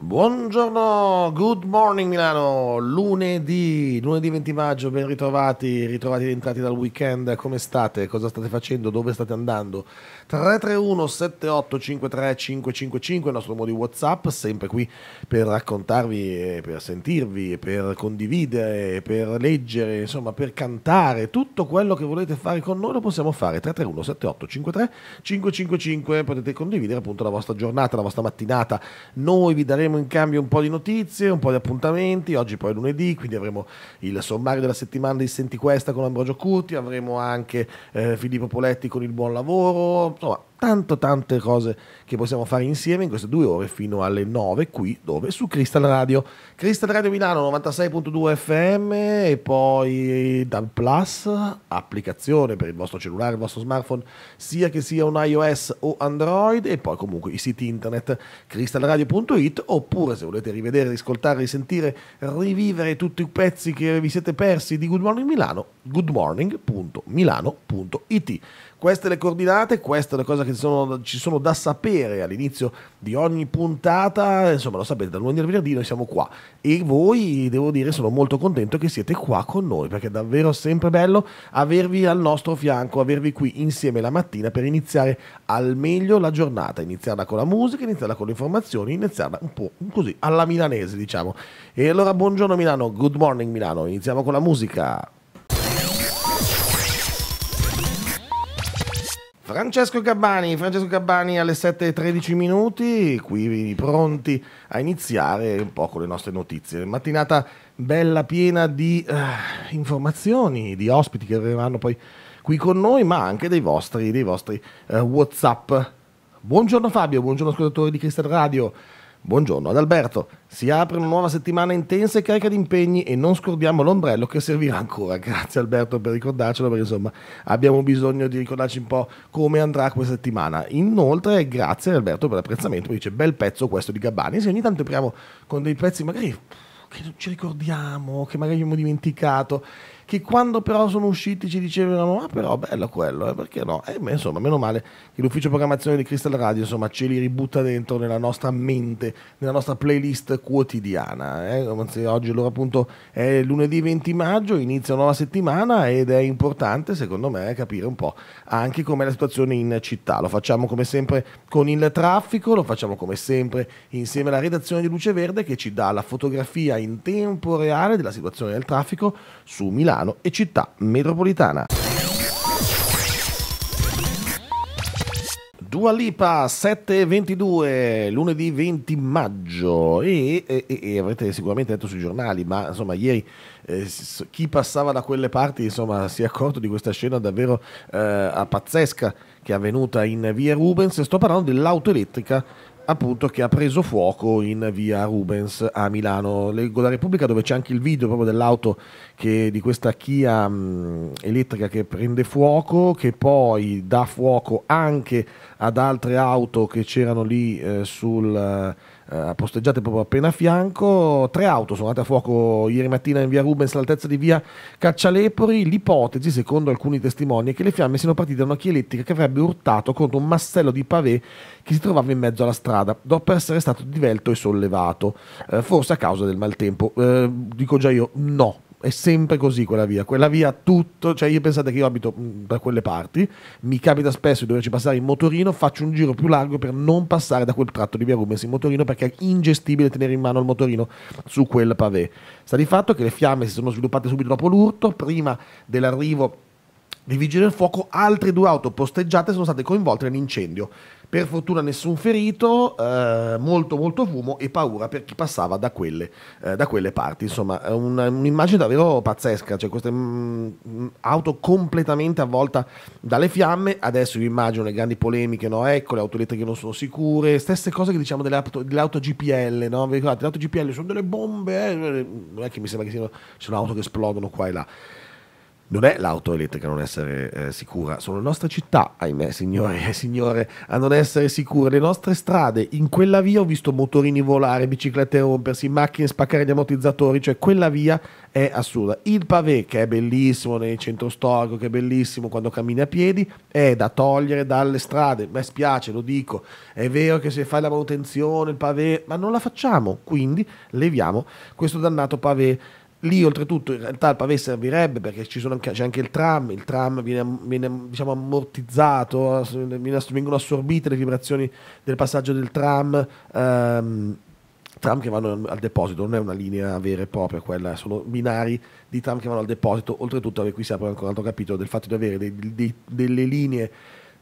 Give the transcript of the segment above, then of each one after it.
Buongiorno, good morning Milano, lunedì, lunedì 20 maggio, ben ritrovati, ritrovati ed dal weekend, come state, cosa state facendo, dove state andando? 331 78 53 555, il nostro modo di Whatsapp, sempre qui per raccontarvi, per sentirvi, per condividere, per leggere, insomma per cantare, tutto quello che volete fare con noi lo possiamo fare, 331 78 53 555, potete condividere appunto la vostra giornata, la vostra mattinata, noi vi daremo daremo in cambio un po' di notizie, un po' di appuntamenti. Oggi poi è lunedì, quindi avremo il sommario della settimana di Senti Questa con Ambrogio Curti, avremo anche eh, Filippo Poletti con il buon lavoro. Insomma, tanto tante cose che possiamo fare insieme in queste due ore fino alle 9 qui dove su Crystal Radio Crystal Radio Milano 96.2 FM e poi DAB Plus applicazione per il vostro cellulare il vostro smartphone sia che sia un iOS o Android e poi comunque i siti internet crystalradio.it oppure se volete rivedere riscoltare risentire rivivere tutti i pezzi che vi siete persi di Good Morning Milano goodmorning.milano.it queste le coordinate, queste le cose che sono, ci sono da sapere all'inizio di ogni puntata, insomma lo sapete, da lunedì al venerdì noi siamo qua e voi, devo dire, sono molto contento che siete qua con noi perché è davvero sempre bello avervi al nostro fianco, avervi qui insieme la mattina per iniziare al meglio la giornata, iniziarla con la musica, iniziarla con le informazioni, iniziarla un po' così alla milanese diciamo. E allora buongiorno Milano, good morning Milano, iniziamo con la musica. Francesco Gabbani, Francesco Gabbani alle 7.13 minuti, qui pronti a iniziare un po' con le nostre notizie. Mattinata bella piena di uh, informazioni, di ospiti che verranno poi qui con noi, ma anche dei vostri, dei vostri uh, Whatsapp. Buongiorno Fabio, buongiorno ascoltatore di Cristal Radio. Buongiorno ad Alberto. Si apre una nuova settimana intensa e carica di impegni e non scordiamo l'ombrello che servirà ancora. Grazie Alberto per ricordarcelo perché insomma abbiamo bisogno di ricordarci un po' come andrà questa settimana. Inoltre grazie Alberto per l'apprezzamento, dice bel pezzo questo di Gabbani. Se ogni tanto apriamo con dei pezzi magari che non ci ricordiamo, che magari abbiamo dimenticato che quando però sono usciti ci dicevano ah però bello quello, eh, perché no? E beh, insomma, meno male che l'ufficio programmazione di Crystal Radio insomma ce li ributta dentro nella nostra mente, nella nostra playlist quotidiana. Eh? Anzi, oggi allora appunto è lunedì 20 maggio, inizia una nuova settimana ed è importante secondo me capire un po' anche com'è la situazione in città. Lo facciamo come sempre con il traffico, lo facciamo come sempre insieme alla redazione di Luce Verde che ci dà la fotografia in tempo reale della situazione del traffico su Milano Milano e città metropolitana. Dua Lipa 7.22 lunedì 20 maggio e, e, e, avrete sicuramente detto sui giornali ma insomma ieri eh, chi passava da quelle parti insomma si è accorto di questa scena davvero eh, pazzesca che è avvenuta in via Rubens sto parlando dell'auto elettrica appunto che ha preso fuoco in via Rubens a Milano. Leggo la Repubblica dove c'è anche il video proprio dell'auto che, di questa Kia mh, mm, elettrica che prende fuoco, che poi dà fuoco anche ad altre auto che c'erano lì eh, sul eh, posteggiate proprio appena a fianco. Tre auto sono andate a fuoco ieri mattina in via Rubens all'altezza di via Caccialepori. L'ipotesi, secondo alcuni testimoni, è che le fiamme siano partite da una chia elettrica che avrebbe urtato contro un massello di pavé che si trovava in mezzo alla strada, dopo essere stato divelto e sollevato, eh, forse a causa del maltempo. Eh, dico già io no, è sempre così quella via, quella via tutto, cioè io pensate che io abito mm, da quelle parti, mi capita spesso di doverci passare in motorino, faccio un giro più largo per non passare da quel tratto di via Rubens in motorino perché è ingestibile tenere in mano il motorino su quel pavé. Sta di fatto che le fiamme si sono sviluppate subito dopo l'urto, prima dell'arrivo dei vigili del fuoco, altre due auto posteggiate sono state coinvolte nell'incendio. Per fortuna nessun ferito, eh, molto molto fumo e paura per chi passava da quelle, eh, da quelle parti. Insomma, è un'immagine davvero pazzesca, cioè questa mh, mm, mm, auto completamente avvolta dalle fiamme. Adesso vi immagino le grandi polemiche, no? ecco le auto elettriche non sono sicure, stesse cose che diciamo delle auto, delle auto GPL, no? vi ricordate? Le auto GPL sono delle bombe, eh? non è che mi sembra che siano, auto che esplodono qua e là. Non è l'auto elettrica a non essere eh, sicura, sono le nostre città, ahimè, signore e signore, a non essere sicure, le nostre strade. In quella via ho visto motorini volare, biciclette rompersi, macchine spaccare gli ammortizzatori, cioè quella via è assurda. Il pavé, che è bellissimo nel centro storico, che è bellissimo quando cammini a piedi, è da togliere dalle strade. Mi spiace, lo dico, è vero che se fai la manutenzione, il pavé, ma non la facciamo, quindi leviamo questo dannato pavé Lì oltretutto in realtà il pavé servirebbe perché anche, c'è anche il tram, il tram viene, viene diciamo, ammortizzato, eh, viene, vengono assorbite le vibrazioni del passaggio del tram, ehm, tram che vanno al deposito, non è una linea vera e propria quella, sono binari di tram che vanno al deposito, oltretutto qui si apre ancora un altro capitolo del fatto di avere dei, dei, delle linee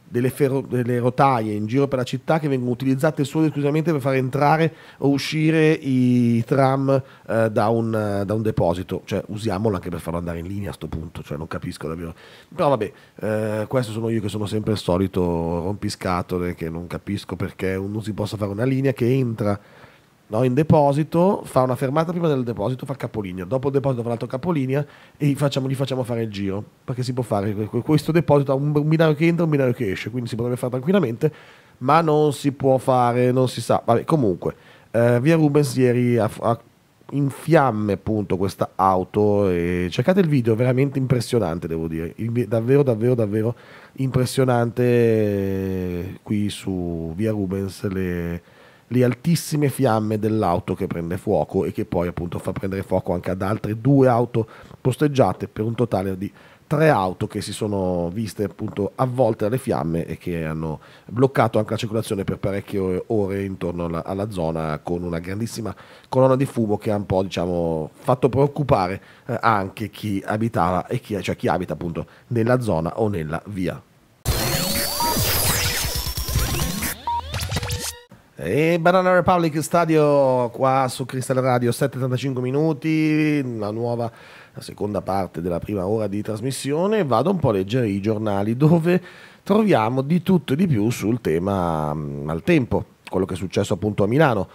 delle, ferro, delle, rotaie in giro per la città che vengono utilizzate solo ed esclusivamente per far entrare o uscire i tram eh, da, un, da, un, deposito. Cioè, usiamolo anche per farlo andare in linea a questo punto. Cioè, non capisco davvero. Però vabbè, eh, questo sono io che sono sempre il solito rompiscatole, che non capisco perché non si possa fare una linea che entra no? in deposito, fa una fermata prima del deposito, fa capolinea, dopo il deposito fa l'altro capolinea e gli facciamo, gli facciamo, fare il giro, perché si può fare questo deposito ha un, binario che entra e un binario che esce, quindi si potrebbe fare tranquillamente, ma non si può fare, non si sa. Vabbè, comunque, eh, via Rubens ieri ha, ha in fiamme appunto questa auto e cercate il video, veramente impressionante devo dire, davvero davvero davvero impressionante qui su via Rubens le le altissime fiamme dell'auto che prende fuoco e che poi appunto fa prendere fuoco anche ad altre due auto posteggiate per un totale di tre auto che si sono viste appunto avvolte alle fiamme e che hanno bloccato anche la circolazione per parecchie ore intorno alla, alla zona con una grandissima colonna di fumo che ha un po' diciamo fatto preoccupare eh, anche chi abitava e chi, cioè chi abita appunto nella zona o nella via E Banana Republic Stadio qua su Crystal Radio 7.35 minuti, la nuova la seconda parte della prima ora di trasmissione. Vado un po' a leggere i giornali dove troviamo di tutto e di più sul tema maltempo, mm, quello che è successo appunto a Milano.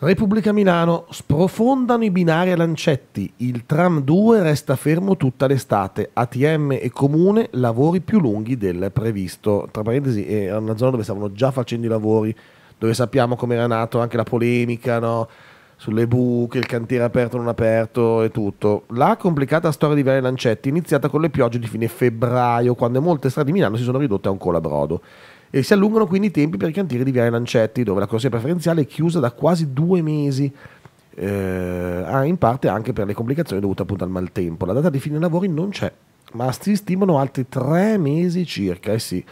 Repubblica Milano, sprofondano i binari a Lancetti, il tram 2 resta fermo tutta l'estate, ATM e Comune lavori più lunghi del previsto. Tra parentesi è una zona dove stavano già facendo i lavori dove sappiamo come era nato anche la polemica, no? sulle buche, il cantiere aperto o non aperto e tutto. La complicata storia di Viale Lancetti è iniziata con le piogge di fine febbraio, quando molte strade di Milano si sono ridotte a un colabrodo. E si allungano quindi i tempi per i cantieri di Viale Lancetti, dove la corsia preferenziale è chiusa da quasi due mesi, eh, ah, in parte anche per le complicazioni dovute appunto al maltempo. La data di fine lavori non c'è, ma si stimano altri tre mesi circa, eh sì.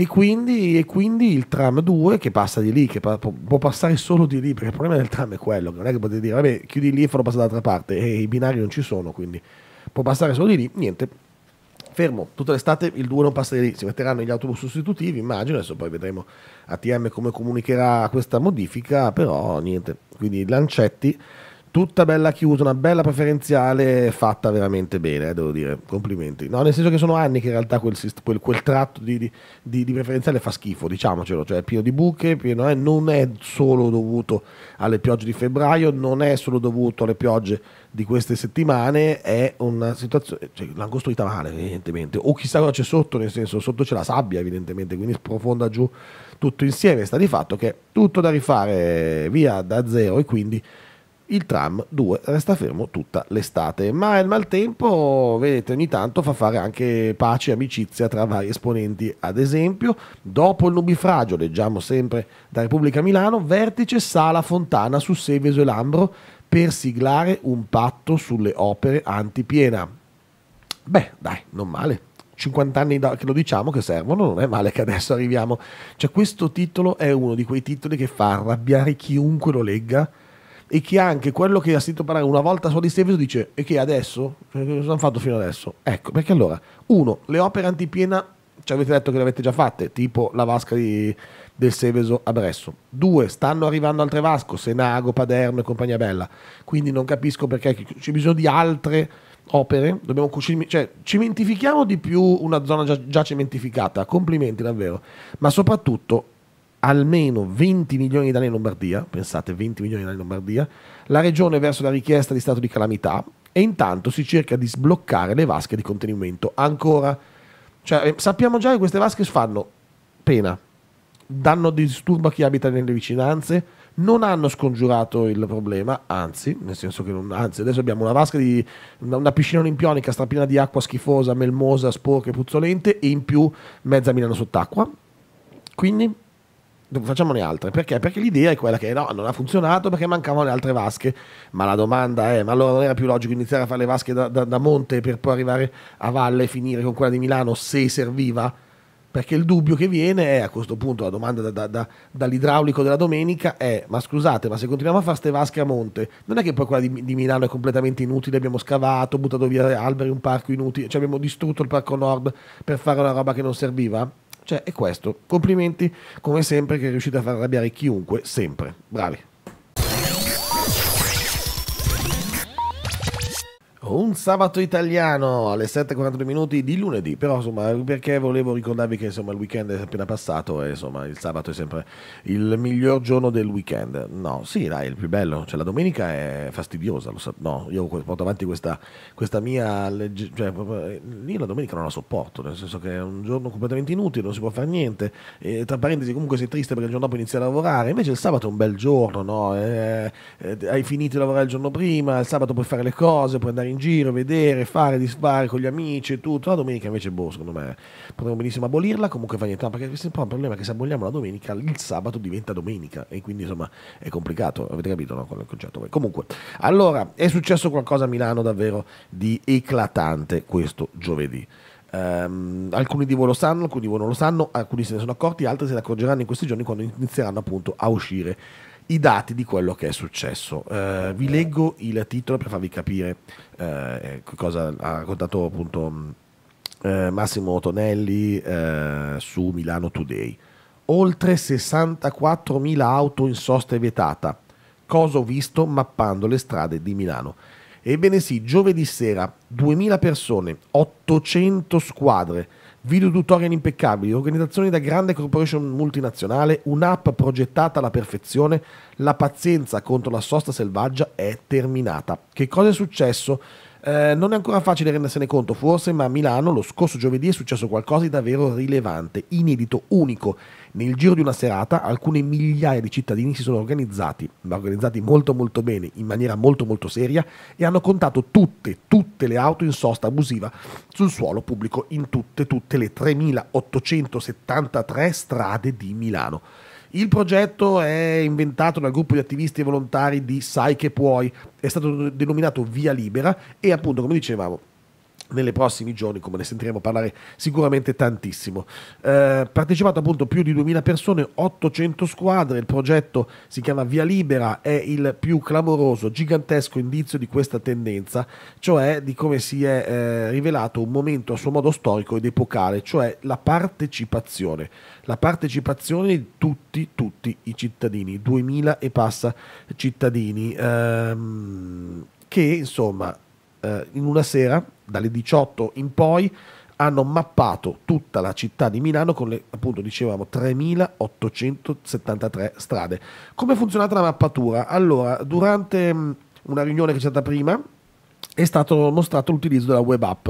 E quindi, e quindi, il tram 2 che passa di lì, che pa- può passare solo di lì, perché il problema del tram è quello, non è che potete dire, vabbè, chiudi lì e farò passare dall'altra parte, e i binari non ci sono, quindi può passare solo di lì, niente. Fermo, tutta l'estate il 2 non passa di lì, si metteranno gli autobus sostitutivi, immagino, adesso poi vedremo ATM come comunicherà questa modifica, però niente, quindi Lancetti tutta bella chiusa, una bella preferenziale fatta veramente bene, eh, devo dire, complimenti. No, nel senso che sono anni che in realtà quel, quel, quel tratto di, di, di, preferenziale fa schifo, diciamocelo, cioè è pieno di buche, pieno, eh, non è solo dovuto alle piogge di febbraio, non è solo dovuto alle piogge di queste settimane, è una situazione, cioè, l'hanno costruita male evidentemente, o chissà cosa c'è sotto, nel senso sotto c'è la sabbia evidentemente, quindi sprofonda giù tutto insieme, sta di fatto che è tutto da rifare via da zero e quindi il tram 2 resta fermo tutta l'estate, ma il maltempo, vedete, ogni tanto fa fare anche pace e amicizia tra vari esponenti. Ad esempio, dopo il nubifragio, leggiamo sempre da Repubblica Milano, vertice Sala Fontana su Seveso e Lambro per siglare un patto sulle opere antipiena. Beh, dai, non male. 50 anni che lo diciamo che servono, non è male che adesso arriviamo. Cioè questo titolo è uno di quei titoli che fa arrabbiare chiunque lo legga e che anche quello che ha sentito parlare una volta solo di Stevenson dice e che adesso? Cioè, cosa hanno fatto fino adesso? Ecco, perché allora, uno, le opere antipiena ci avete detto che le avete già fatte, tipo la vasca di, del Seveso a Bresso. Due, stanno arrivando altre vasche, Senago, Paderno e compagnia bella. Quindi non capisco perché c'è bisogno di altre opere, dobbiamo cioè, cementifichiamo di più una zona già, già cementificata, complimenti davvero, ma soprattutto almeno 20 milioni di danni in Lombardia, pensate 20 milioni di danni in Lombardia, la regione verso la richiesta di stato di calamità e intanto si cerca di sbloccare le vasche di contenimento. Ancora, cioè, eh, sappiamo già che queste vasche fanno pena, danno disturbo a chi abita nelle vicinanze, non hanno scongiurato il problema, anzi, nel senso che non, anzi, adesso abbiamo una vasca di una, piscina olimpionica strapiena di acqua schifosa, melmosa, sporca e puzzolente e in più mezza Milano sott'acqua. Quindi facciamone altre. Perché? Perché l'idea è quella che no, non ha funzionato perché mancavano le altre vasche. Ma la domanda è: ma allora non era più logico iniziare a fare le vasche da, da, da monte per poi arrivare a valle e finire con quella di Milano se serviva? Perché il dubbio che viene è a questo punto la domanda da, dall'idraulico della domenica è: ma scusate, ma se continuiamo a fare queste vasche a monte, non è che poi quella di, di Milano è completamente inutile? Abbiamo scavato, buttato via alberi, un parco inutile, cioè abbiamo distrutto il parco nord per fare una roba che non serviva? Cioè, è questo. Complimenti, come sempre, che riuscite a far arrabbiare chiunque, sempre. Bravi. Un sabato italiano alle 7.42 minuti di lunedì, però insomma perché volevo ricordarvi che insomma il weekend è appena passato e insomma il sabato è sempre il miglior giorno del weekend. No, sì dai, è il più bello, cioè la domenica è fastidiosa, lo so, no, io porto avanti questa, questa mia... Legge, cioè, eh, io la domenica non la sopporto, nel senso che è un giorno completamente inutile, non si può fare niente, e, tra parentesi comunque sei triste perché il giorno dopo inizi a lavorare, invece il sabato è un bel giorno, no? E, eh, e, eh, hai finito di lavorare il giorno prima, il sabato puoi fare le cose, puoi andare in giro, vedere, fare, disfare con gli amici e tutto. La domenica invece, boh, secondo me potremmo benissimo abolirla, comunque fa niente, no, perché questo è un po' un problema che se aboliamo la domenica, il sabato diventa domenica e quindi insomma è complicato, avete capito no, con il concetto? Comunque, allora, è successo qualcosa a Milano davvero di eclatante questo giovedì. Um, alcuni di voi lo sanno, alcuni di voi non lo sanno, alcuni se ne sono accorti, altri se ne accorgeranno in questi giorni quando inizieranno appunto a uscire i dati di quello che è successo. Eh, vi leggo il titolo per farvi capire eh, eh, cosa ha raccontato appunto eh, Massimo Tonelli eh, su Milano Today. Oltre 64.000 auto in sosta e vietata. Cosa ho visto mappando le strade di Milano? Ebbene sì, giovedì sera 2.000 persone, 800 squadre, video tutorial impeccabili, organizzazioni da grande corporation multinazionale, un'app progettata alla perfezione, la pazienza contro la sosta selvaggia è terminata. Che cosa è successo? Eh, non è ancora facile rendersene conto, forse, ma a Milano lo scorso giovedì è successo qualcosa di davvero rilevante, inedito, unico nel giro di una serata alcune migliaia di cittadini si sono organizzati, ma organizzati molto molto bene, in maniera molto molto seria, e hanno contato tutte, tutte le auto in sosta abusiva sul suolo pubblico in tutte, tutte le 3873 strade di Milano. Il progetto è inventato dal gruppo di attivisti e volontari di Sai che puoi, è stato denominato Via Libera e appunto come dicevamo nelle prossimi giorni, come ne sentiremo parlare sicuramente tantissimo. Eh, partecipato appunto più di 2000 persone, 800 squadre, il progetto si chiama Via Libera, è il più clamoroso, gigantesco indizio di questa tendenza, cioè di come si è eh, rivelato un momento a suo modo storico ed epocale, cioè la partecipazione, la partecipazione di tutti, tutti i cittadini, 2000 e passa cittadini, ehm, che insomma eh, in una sera, dalle 18 in poi, hanno mappato tutta la città di Milano con le, appunto, dicevamo, 3.873 strade. Come è funzionata la mappatura? Allora, durante una riunione che c'è stata prima, è stato mostrato l'utilizzo della web app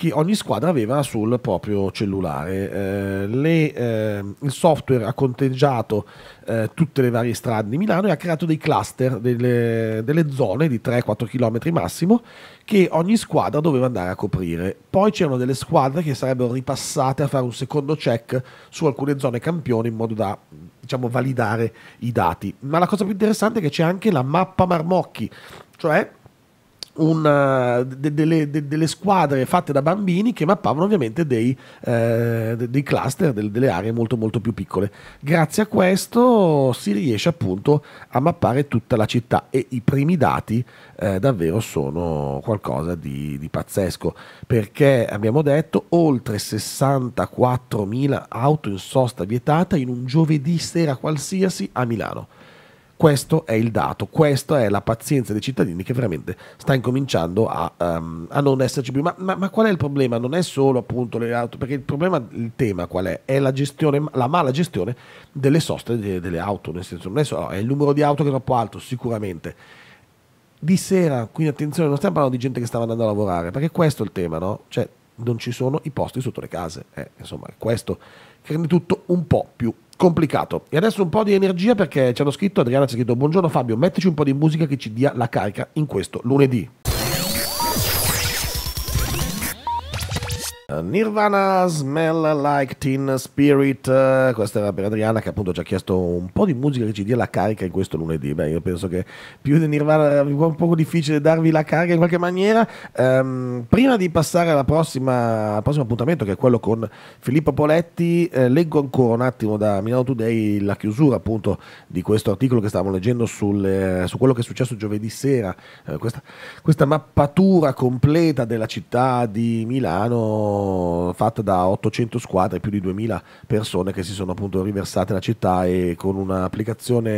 che ogni squadra aveva sul proprio cellulare. Eh, le, eh, il software ha conteggiato eh, tutte le varie strade di Milano e ha creato dei cluster, delle, delle zone di 3-4 km massimo che ogni squadra doveva andare a coprire. Poi c'erano delle squadre che sarebbero ripassate a fare un secondo check su alcune zone campioni in modo da diciamo, validare i dati. Ma la cosa più interessante è che c'è anche la mappa Marmocchi, cioè una, eh, de, de, de, delle, squadre fatte da bambini che mappavano ovviamente dei, eh, dei cluster, delle aree molto molto più piccole. Grazie a questo si riesce appunto a mappare tutta la città e i primi dati eh, davvero sono qualcosa di, di pazzesco perché abbiamo detto oltre 64.000 auto in sosta vietata in un giovedì sera qualsiasi a Milano. Questo è il dato, questa è la pazienza dei cittadini che veramente sta incominciando a, um, a non esserci più. Ma, ma, ma, qual è il problema? Non è solo appunto le auto, perché il problema, il tema qual è? È la gestione, la mala gestione delle soste delle, delle auto, nel senso non è solo, è il numero di auto che è troppo alto sicuramente. Di sera, quindi attenzione, non stiamo parlando di gente che stava andando a lavorare, perché questo è il tema, no? Cioè non ci sono i posti sotto le case, eh, insomma questo che rende tutto un po' più complicato. E adesso un po' di energia perché ci hanno scritto, Adriana ci ha scritto, buongiorno Fabio, mettici un po' di musica che ci dia la carica in questo lunedì. Nirvana Smell Like Teen Spirit, eh, questa era per Adriana che appunto ci ha chiesto un po' di musica che ci dia la carica in questo lunedì. Beh, io penso che più di Nirvana è un po' difficile darvi la carica in qualche maniera. Um, prima di passare alla prossima, al prossimo appuntamento che è quello con Filippo Poletti, eh, leggo ancora un attimo da Milano Today la chiusura appunto di questo articolo che stavamo leggendo sul, su quello che è successo giovedì sera, eh, questa, questa mappatura completa della città di Milano fatta da 800 squadre, più di 2000 persone che si sono appunto riversate la città e con un'applicazione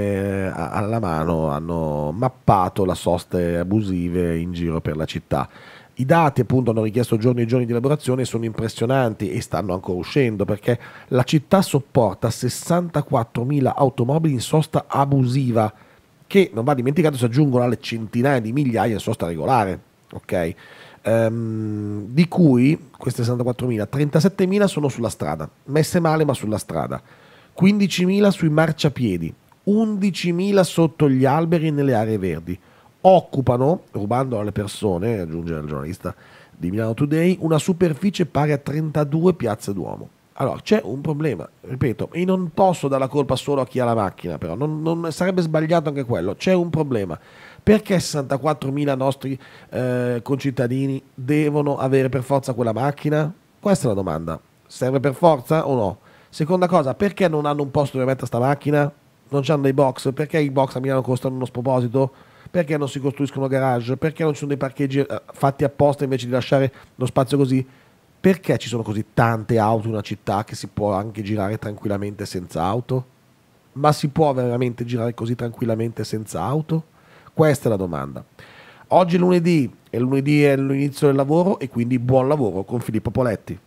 eh, alla mano hanno mappato la soste abusive in giro per la città. I dati appunto hanno richiesto giorni e giorni di elaborazione e sono impressionanti e stanno ancora uscendo perché la città sopporta 64.000 automobili in sosta abusiva che non va dimenticato si aggiungono alle centinaia di migliaia in sosta regolare. Ok? ehm, di cui queste 64.000, 37.000 sono sulla strada, messe male ma sulla strada, 15.000 sui marciapiedi, 11.000 sotto gli alberi e nelle aree verdi. Occupano, rubando alle persone, aggiunge il giornalista di Milano Today, una superficie pari a 32 piazze Duomo. Allora, c'è un problema, ripeto, e non posso dare la colpa solo a chi ha la macchina, però non, non sarebbe sbagliato anche quello, c'è un problema. Perché 64.000 nostri eh, concittadini devono avere per forza quella macchina? Questa è la domanda. Serve per forza o no? Seconda cosa, perché non hanno un posto dove mettere sta macchina? Non hanno dei box? Perché i box a Milano costano uno sproposito? Perché non si costruiscono garage? Perché non ci sono dei parcheggi eh, fatti apposta invece di lasciare lo spazio così? Perché ci sono così tante auto in una città che si può anche girare tranquillamente senza auto? Ma si può veramente girare così tranquillamente senza auto? Questa è la domanda. Oggi è lunedì e lunedì è l'inizio del lavoro e quindi buon lavoro con Filippo Poletti.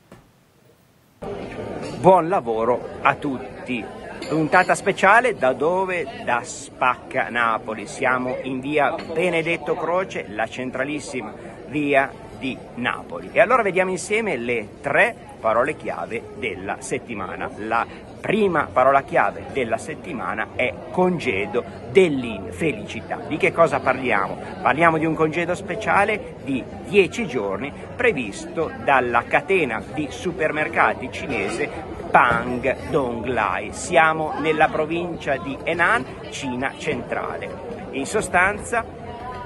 Buon lavoro a tutti. Puntata speciale da dove? Da Spacca Napoli. Siamo in via Benedetto Croce, la centralissima via di Napoli. E allora vediamo insieme le tre parole chiave della settimana. La prima parola chiave della settimana è congedo dell'infelicità. Di che cosa parliamo? Parliamo di un congedo speciale di 10 giorni previsto dalla catena di supermercati cinese Pang Donglai. Siamo nella provincia di Henan, Cina centrale. In sostanza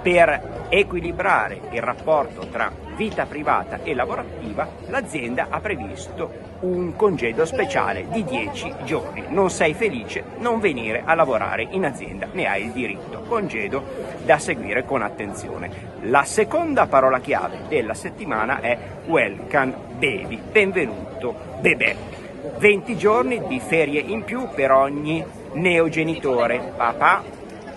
per equilibrare il rapporto tra vita privata e lavorativa, l'azienda ha previsto un congedo speciale di 10 giorni. Non sei felice, non venire a lavorare in azienda, ne hai il diritto. Congedo da seguire con attenzione. La seconda parola chiave della settimana è welcome baby, benvenuto bebè. 20 giorni di ferie in più per ogni neogenitore, papà,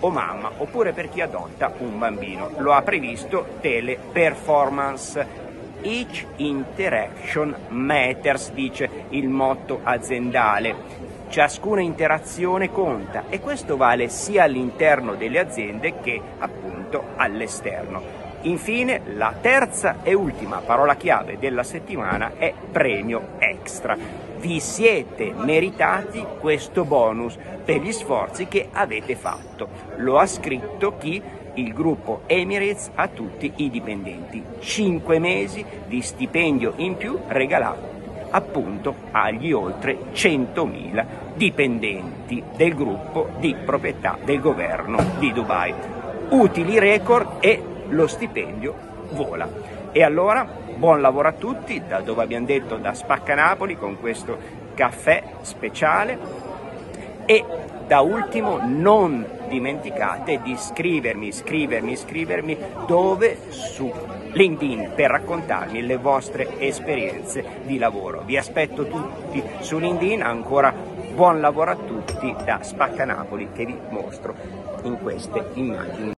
o mamma oppure per chi adotta un bambino. Lo ha previsto Teleperformance. Each interaction matters, dice il motto aziendale. Ciascuna interazione conta e questo vale sia all'interno delle aziende che appunto all'esterno. Infine, la terza e ultima parola chiave della settimana è premio extra. Vi siete meritati questo bonus per gli sforzi che avete fatto. Lo ha scritto chi? Il gruppo Emirates a tutti i dipendenti. Cinque mesi di stipendio in più regalato appunto agli oltre 100.000 dipendenti del gruppo di proprietà del governo di Dubai. Utili record e lo stipendio vola. E allora buon lavoro a tutti, da dove abbiamo detto da Spacca Napoli con questo caffè speciale e da ultimo non dimenticate di scrivermi, scrivermi, scrivermi dove su LinkedIn per raccontarmi le vostre esperienze di lavoro. Vi aspetto tutti su LinkedIn, ancora buon lavoro a tutti da Spacca Napoli che vi mostro in queste immagini.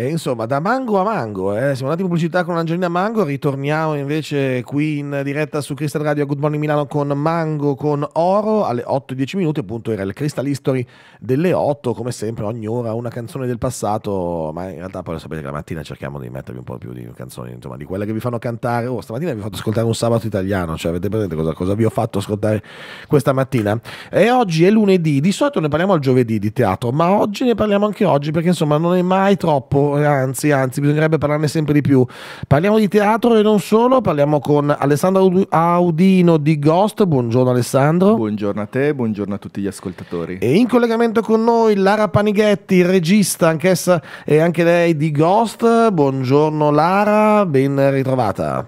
E insomma, da mango a mango, eh. siamo andati in pubblicità con Angelina Mango, ritorniamo invece qui in diretta su Crystal Radio a Good Morning Milano con Mango con Oro alle 8-10 minuti, appunto era il Crystal History delle 8, come sempre ogni ora una canzone del passato, ma in realtà poi lo sapete che la mattina cerchiamo di mettervi un po' più di canzoni, insomma, di quelle che vi fanno cantare. Oh, stamattina vi ho fatto ascoltare un sabato italiano, cioè avete presente cosa, cosa vi ho fatto ascoltare questa mattina? E oggi è lunedì, di solito ne parliamo al giovedì di teatro, ma oggi ne parliamo anche oggi perché insomma non è mai troppo anzi, anzi, bisognerebbe parlarne sempre di più. Parliamo di teatro e non solo, parliamo con Alessandro Audino di Ghost. Buongiorno Alessandro. Buongiorno a te, buongiorno a tutti gli ascoltatori. E in collegamento con noi Lara Panighetti, regista anch'essa e anche lei di Ghost. Buongiorno Lara, ben ritrovata.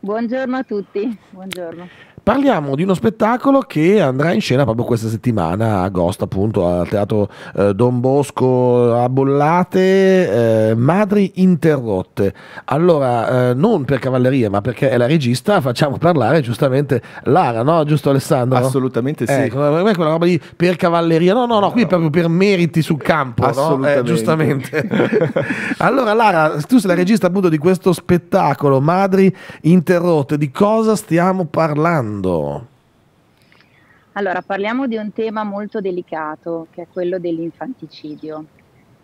Buongiorno a tutti, buongiorno. Parliamo di uno spettacolo che andrà in scena proprio questa settimana, agosto appunto, al Teatro eh, Don Bosco a Bollate, eh, Madri Interrotte. Allora, eh, non per cavalleria, ma perché è la regista, facciamo parlare giustamente Lara, no? Giusto Alessandro? Assolutamente sì. Ecco, per me quella roba di per cavalleria, no, no, no, qui è proprio per meriti sul campo, eh, Assolutamente. No? giustamente. allora Lara, tu sei la regista appunto di questo spettacolo, Madri Interrotte, di cosa stiamo parlando? parlando? Allora, parliamo di un tema molto delicato, che è quello dell'infanticidio,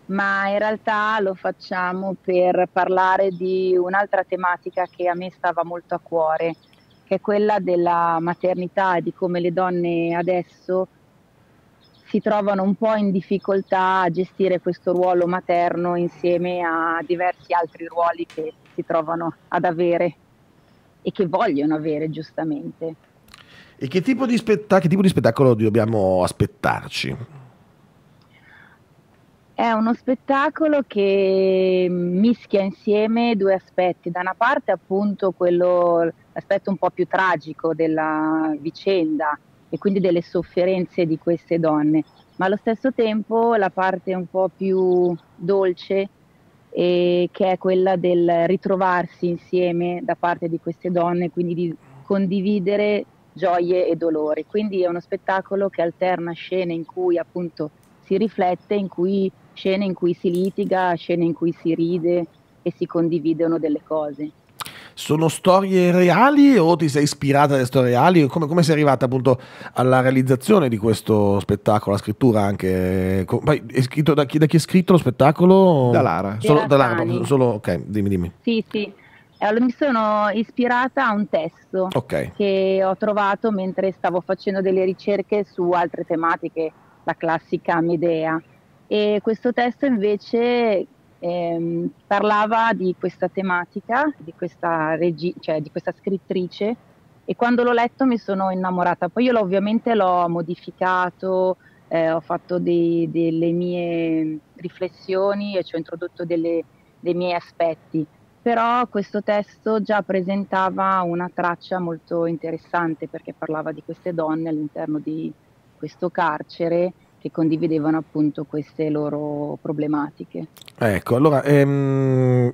ma in realtà lo facciamo per parlare di un'altra tematica che a me stava molto a cuore, che è quella della maternità e di come le donne adesso si trovano un po' in difficoltà a gestire questo ruolo materno insieme a diversi altri ruoli che si trovano ad avere e che vogliono avere giustamente. E che tipo di, spetta- che tipo di spettacolo dobbiamo aspettarci? È uno spettacolo che mischia insieme due aspetti. Da una parte appunto quello, l'aspetto un po' più tragico della vicenda e quindi delle sofferenze di queste donne, ma allo stesso tempo la parte un po' più dolce e che è quella del ritrovarsi insieme da parte di queste donne, quindi di condividere gioie e dolori. Quindi è uno spettacolo che alterna scene in cui appunto si riflette, in cui, scene in cui si litiga, scene in cui si ride e si condividono delle cose sono storie reali o ti sei ispirata alle storie reali? Come, come sei arrivata appunto alla realizzazione di questo spettacolo, la scrittura anche? Poi è scritto da chi, da chi è scritto lo spettacolo? Da Lara. Solo, da Lara, proprio, solo, ok, dimmi, dimmi. Sì, sì. Eh, allora, mi sono ispirata a un testo okay. che ho trovato mentre stavo facendo delle ricerche su altre tematiche, la classica Medea. E questo testo invece ehm, parlava di questa tematica, di questa, regi- cioè, di questa scrittrice e quando l'ho letto mi sono innamorata. Poi io ovviamente l'ho modificato, eh, ho fatto dei, delle mie riflessioni e ci ho introdotto delle, dei miei aspetti, però questo testo già presentava una traccia molto interessante perché parlava di queste donne all'interno di questo carcere che condividevano appunto queste loro problematiche. Ecco, allora ehm,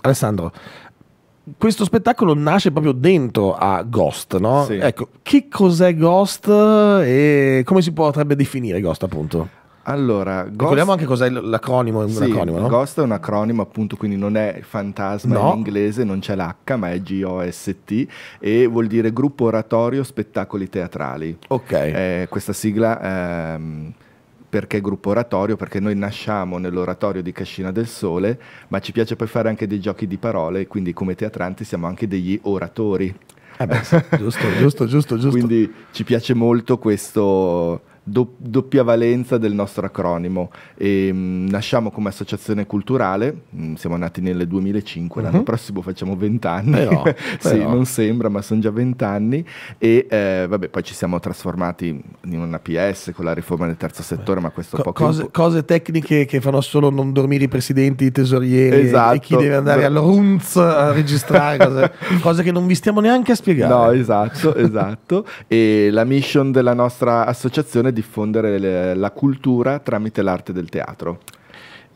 Alessandro, questo spettacolo nasce proprio dentro a Ghost, no? Sì. Ecco, che cos'è Ghost e come si potrebbe definire Ghost appunto? Allora, Ghost... Ricordiamo anche cos'è l'acronimo. Sì, l'acronimo no? Ghost è un acronimo, appunto, quindi non è fantasma no. in inglese, non c'è l'H, ma è G-O-S-T e vuol dire gruppo oratorio spettacoli teatrali. Ok. Eh, questa sigla. Ehm, perché gruppo oratorio? Perché noi nasciamo nell'oratorio di Cascina del Sole, ma ci piace poi fare anche dei giochi di parole, quindi come teatranti siamo anche degli oratori. Eh beh, sì, giusto, giusto, giusto, giusto. Quindi ci piace molto questo, do- doppia valenza del nostro acronimo. E, ehm, mh, nasciamo come associazione culturale, mh, mm, siamo nati nel 2005, uh-huh. Mhm. l'anno prossimo facciamo 20 anni, però, sì, però. non sembra ma sono già 20 anni e eh, vabbè, poi ci siamo trasformati in una PS con la riforma del terzo settore, Beh. ma questo Co- poco... Cose, cose tecniche che fanno solo non dormire i presidenti, i tesorieri esatto. e chi deve andare al RUNZ a registrare, cose, cose che non vi stiamo neanche a spiegare. No, esatto, esatto. e la mission della nostra associazione è di diffondere le, la cultura tramite l'arte del teatro.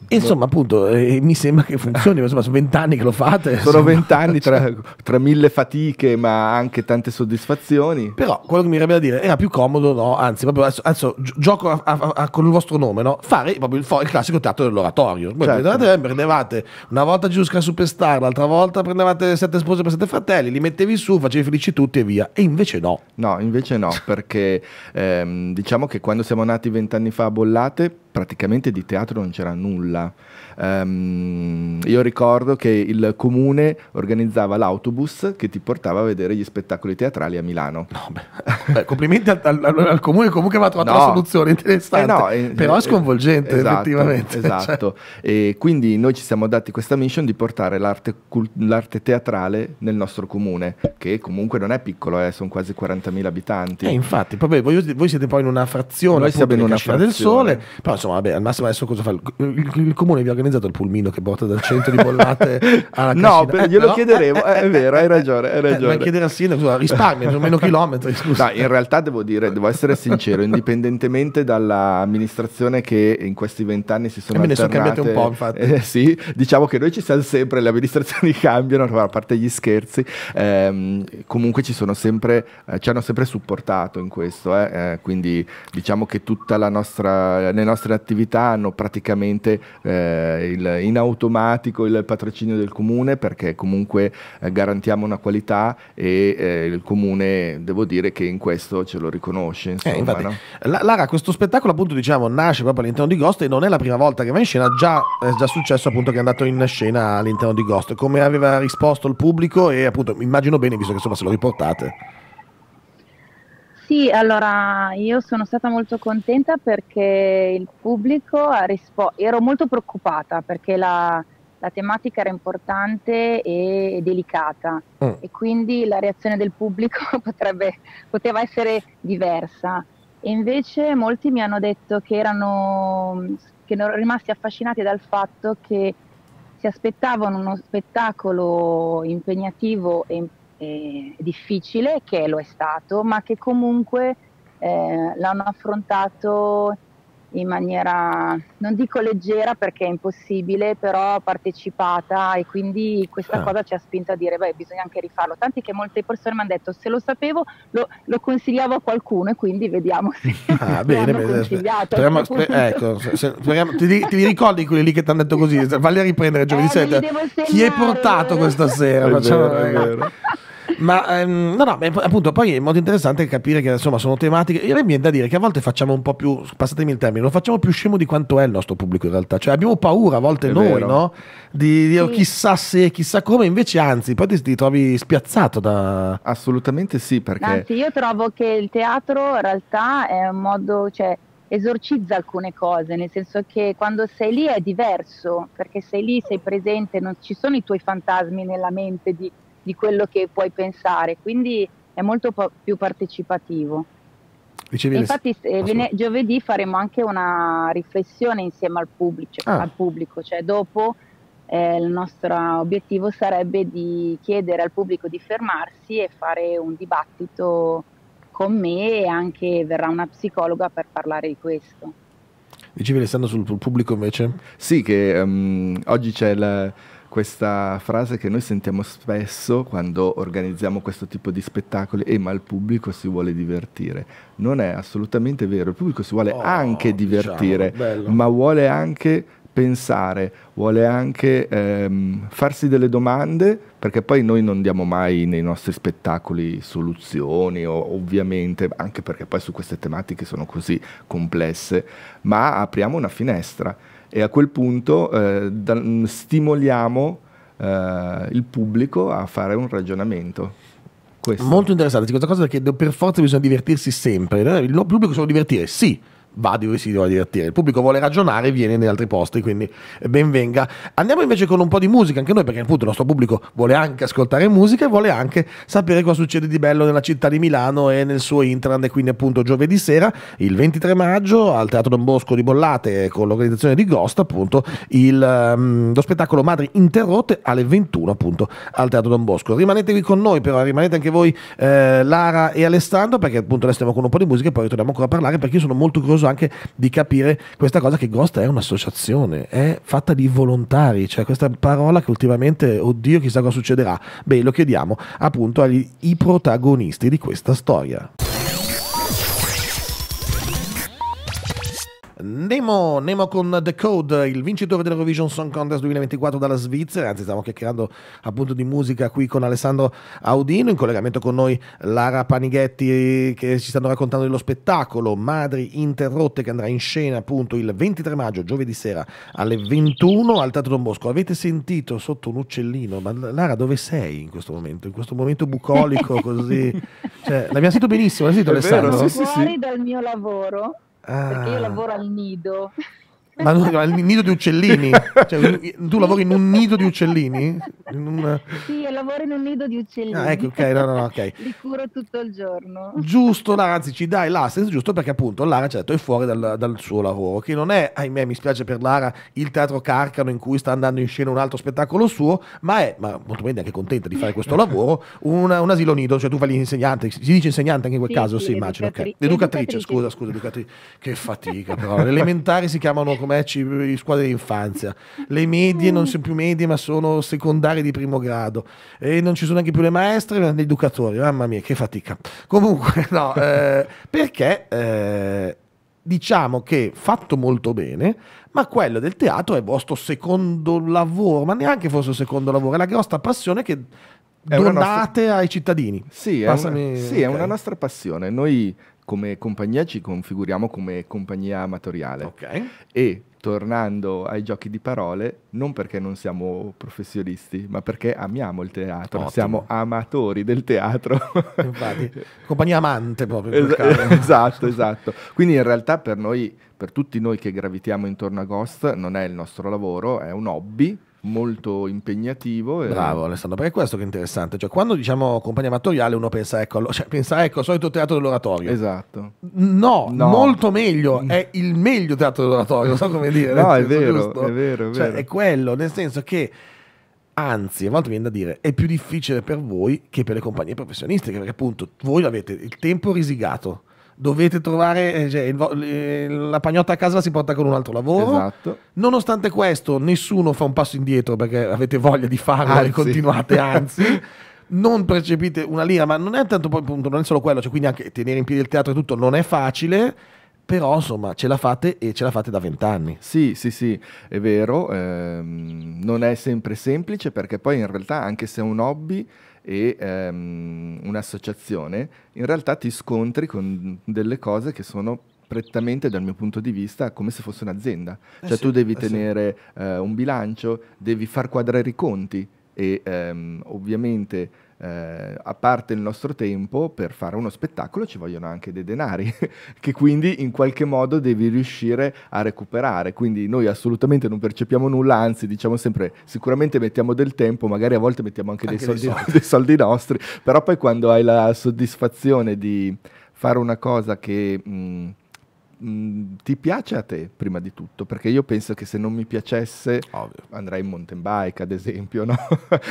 Insomma, appunto, eh, mi sembra che funzioni, insomma, sono vent'anni che lo fate. Sono vent'anni tra, cioè. tra, mille fatiche, ma anche tante soddisfazioni. Però quello che mi avrebbe da dire era più comodo, no? Anzi, proprio adesso, adesso gioco a, a, a, con il vostro nome, no? Fare proprio il, il classico teatro dell'oratorio. Voi certo. Eh, prendevate una volta Giusca Superstar, l'altra volta prendevate sette spose per sette fratelli, li mettevi su, facevi felici tutti e via. E invece no. No, invece no, perché ehm, diciamo che quando siamo nati vent'anni fa a Bollate, praticamente di teatro non c'era nulla lá. Um, io ricordo che il comune organizzava l'autobus che ti portava a vedere gli spettacoli teatrali a Milano. No, beh, beh, complimenti al, al, al, comune, comunque aveva trovato no. una soluzione interessante, eh no, eh, però è eh, sconvolgente eh, esatto, effettivamente. Cioè, esatto, cioè. e quindi noi ci siamo dati questa mission di portare l'arte, l'arte teatrale nel nostro comune, che comunque non è piccolo, eh, sono quasi 40.000 abitanti. Eh, infatti, vabbè, voi, voi, siete poi in una frazione, noi siamo in una frazione del sole, però insomma, vabbè, al massimo adesso cosa fa il, il, il comune vi organizza organizzato il pulmino che porta dal centro di Bollate alla No, per, glielo no? chiederemo, eh, è vero, hai ragione, hai ragione. Eh, ma chiedere al sindaco, risparmia, sono meno chilometri, scusa. No, in realtà devo dire, devo essere sincero, indipendentemente dall'amministrazione che in questi vent'anni si sono e me ne sono cambiate un po', infatti. Eh, sì, diciamo che noi ci siamo sempre, le amministrazioni cambiano, a parte gli scherzi, ehm, comunque ci sono sempre, eh, ci hanno sempre supportato in questo, eh, quindi diciamo che tutta la nostra, le nostre attività hanno praticamente... Eh, il, in automatico il patrocinio del comune perché comunque eh, garantiamo una qualità e eh, il comune devo dire che in questo ce lo riconosce. Eh, insomma, infatti, no? la, Lara, questo spettacolo appunto diciamo nasce proprio all'interno di Ghost e non è la prima volta che va in scena, già, eh, è già successo appunto che è andato in scena all'interno di Ghost. Come aveva risposto il pubblico e appunto immagino bene visto che insomma se lo riportate. Sì, allora io sono stata molto contenta perché il pubblico ha risposto, ero molto preoccupata perché la, la tematica era importante e delicata mm. e quindi la reazione del pubblico potrebbe, poteva essere diversa. E invece molti mi hanno detto che erano, che erano rimasti affascinati dal fatto che si aspettavano uno spettacolo impegnativo e importante difficile, che lo è stato, ma che comunque eh, l'hanno affrontato in maniera, non dico leggera perché è impossibile, però partecipata e quindi questa eh. cosa ci ha spinto a dire, beh, bisogna anche rifarlo. Tanti che molte persone mi hanno detto, se lo sapevo, lo, lo consigliavo a qualcuno e quindi vediamo se ah, bene, bene, speriamo, eh, ecco, se, se, speriamo, ti, ti, ricordi quelli lì che ti hanno detto così, valli a riprendere giovedì eh, sera. Chi è portato questa sera? È Facciamo, vero, ma ehm, no, no, appunto, poi è molto interessante capire che insomma sono tematiche. E mi è da dire che a volte facciamo un po' più, passatemi il termine, lo facciamo più scemo di quanto è il nostro pubblico in realtà. Cioè abbiamo paura a volte è noi, vero. no? Di dire oh, sì. chissà se, chissà come, invece anzi, poi ti, ti trovi spiazzato da... Assolutamente sì, perché... Anzi, io trovo che il teatro in realtà è un modo, cioè esorcizza alcune cose, nel senso che quando sei lì è diverso, perché sei lì, sei presente, non ci sono i tuoi fantasmi nella mente di di quello che puoi pensare, quindi è molto po- più partecipativo. Ricevi infatti le... Eh, giovedì faremo anche una riflessione insieme al pubblico, cioè, ah. al pubblico, cioè dopo eh, il nostro obiettivo sarebbe di chiedere al pubblico di fermarsi e fare un dibattito con me e anche verrà una psicologa per parlare di questo. Dicevi restando sul pubblico invece? Sì, che um, oggi c'è la questa frase che noi sentiamo spesso quando organizziamo questo tipo di spettacoli, eh ma il pubblico si vuole divertire. Non è assolutamente vero, il pubblico si vuole oh, anche diciamo, divertire, diciamo, ma vuole anche pensare, vuole anche ehm, farsi delle domande, perché poi noi non diamo mai nei nostri spettacoli soluzioni, o, ovviamente, anche perché poi su queste tematiche sono così complesse, ma apriamo una finestra e a quel punto eh, da, stimoliamo eh, il pubblico a fare un ragionamento. Questo. Molto interessante questa cosa perché per forza bisogna divertirsi sempre. Il pubblico si solo divertire, sì, va io e si devo divertire. Il pubblico vuole ragionare, viene in altri posti, quindi eh, benvenga. Andiamo invece con un po' di musica anche noi, perché appunto il nostro pubblico vuole anche ascoltare musica e vuole anche sapere cosa succede di bello nella città di Milano e nel suo intranet, quindi appunto giovedì sera, il 23 maggio, al Teatro Don Bosco di Bollate con l'organizzazione di Ghost, appunto, il, um, lo spettacolo Madri Interrotte alle 21 appunto al Teatro Don Bosco. Rimanetevi con noi, però rimanete anche voi eh, Lara e Alessandro, perché appunto restiamo con un po' di musica e poi torniamo ancora a parlare perché io sono molto curioso curioso anche di capire questa cosa che Ghost è un'associazione, è fatta di volontari, cioè questa parola che ultimamente, oddio, chissà cosa succederà. Beh, lo chiediamo appunto ai protagonisti di questa storia. Nemo, Nemo con The Code, il vincitore dell'Eurovision Song Contest 2024 dalla Svizzera, anzi stiamo chiacchierando appunto di musica qui con Alessandro Audino, in collegamento con noi Lara Panighetti che ci stanno raccontando dello spettacolo Madri Interrotte che andrà in scena appunto il 23 maggio, giovedì sera alle 21 al Teatro Don Bosco. Avete sentito sotto un uccellino, ma Lara dove sei in questo momento? In questo momento bucolico così? Cioè, l'abbiamo sentito benissimo, l'hai sentito È Alessandro? Vero, sì, sì, sì. Fuori dal mio lavoro perché io ah. lavoro al nido. Ma, ma il nido di uccellini? Cioè, tu lavori in un nido di uccellini? Un... Sì, io lavoro in un nido di uccellini. Ah, ecco, ok, no, no, ok. Li curo tutto il giorno. Giusto, Lara, anzi, ci dai l'assist giusto perché appunto Lara ci ha detto è fuori dal, dal, suo lavoro, che non è, ahimè, mi spiace per Lara, il teatro Carcano in cui sta andando in scena un altro spettacolo suo, ma è, ma molto bene anche contenta di fare questo lavoro, una, un asilo nido, cioè tu fai l'insegnante, si dice insegnante anche in quel sì, caso, sì, sì immagino, educatrice. ok. Educatrice, educatrice, scusa, scusa, educatrice. Che fatica, però. Elementari si chiamano match squadre di infanzia. Le medie non sono più medie, ma sono secondarie di primo grado. E non ci sono neanche più le maestre, ma gli educatori. Mamma mia, che fatica. Comunque, no, eh, perché eh, diciamo che fatto molto bene, ma quello del teatro è vostro secondo lavoro, ma neanche forse il secondo lavoro, è la grossa passione che donate nostra... ai cittadini. Sì, è, una... Sì, okay. è una nostra passione. Noi come compagnia ci configuriamo come compagnia amatoriale. Okay. E tornando ai giochi di parole, non perché non siamo professionisti, ma perché amiamo il teatro, Ottimo. siamo amatori del teatro. Infatti, compagnia amante proprio. Es- esatto, esatto. Quindi in realtà per noi, per tutti noi che gravitiamo intorno a Ghost, non è il nostro lavoro, è un hobby, molto impegnativo. E... Bravo Alessandro, perché è questo che è interessante, cioè quando diciamo compagnia amatoriale uno pensa cioè, ecco, allo... cioè, ecco, solito teatro dell'oratorio. Esatto. No, no, molto meglio, mm. è il meglio teatro dell'oratorio, non so come dire. no, è vero, è vero, è cioè, vero, cioè, è quello, nel senso che anzi, a volte viene da dire, è più difficile per voi che per le compagnie professionistiche, perché appunto voi avete il tempo risigato dovete trovare eh, cioè, il, eh, la pagnotta a casa la si porta con un altro lavoro. Esatto. Nonostante questo, nessuno fa un passo indietro perché avete voglia di farlo anzi. e continuate, anzi. non percepite una lira, ma non è tanto poi appunto, non è solo quello, cioè quindi anche tenere in piedi il teatro e tutto non è facile. Però insomma ce la fate e ce la fate da vent'anni. Sì, sì, sì, è vero, ehm, non è sempre semplice perché poi in realtà anche se è un hobby, e ehm, un'associazione, in realtà ti scontri con delle cose che sono prettamente dal mio punto di vista come se fosse un'azienda. Eh cioè sì, tu devi eh tenere sì. eh, un bilancio, devi far quadrare i conti e ehm, ovviamente eh, a parte il nostro tempo, per fare uno spettacolo ci vogliono anche dei denari, che quindi in qualche modo devi riuscire a recuperare. Quindi noi assolutamente non percepiamo nulla, anzi diciamo sempre sicuramente mettiamo del tempo, magari a volte mettiamo anche, anche dei, soldi, dei, soldi. dei soldi nostri, però poi quando hai la soddisfazione di fare una cosa che... Mh, ti piace a te prima di tutto? Perché io penso che se non mi piacesse Ovvio. andrei in mountain bike ad esempio, no?